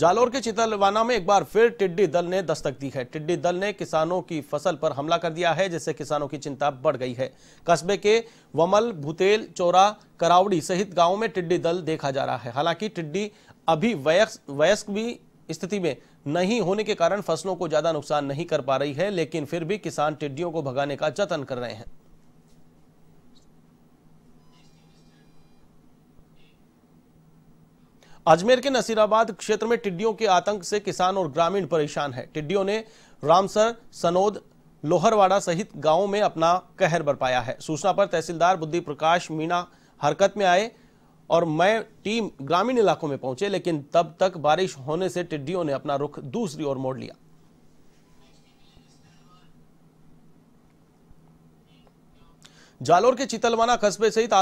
जालोर के चितलवाना में एक बार फिर टिड्डी दल ने दस्तक दी है टिड्डी दल ने किसानों की फसल पर हमला कर दिया है जिससे किसानों की चिंता बढ़ गई है कस्बे के वमल भूतेल चोरा करावड़ी सहित गांवों में टिड्डी दल देखा जा रहा है हालांकि टिड्डी अभी वयस्क भी स्थिति में नहीं होने के कारण फसलों को ज्यादा नुकसान नहीं कर पा रही है लेकिन फिर भी किसान टिड्डियों को भगाने का जतन कर रहे हैं अजमेर के नसीराबाद क्षेत्र में टिड्डियों के आतंक से किसान और ग्रामीण परेशान है टिड्डियों ने रामसर सनोद लोहरवाड़ा सहित गांवों में अपना कहर बरपाया है सूचना पर तहसीलदार बुद्धि प्रकाश मीणा हरकत में आए और मैं टीम ग्रामीण इलाकों में पहुंचे लेकिन तब तक बारिश होने से टिड्डियों ने अपना रुख दूसरी ओर मोड़ लिया जालोर के चितलवाना कस्बे सहित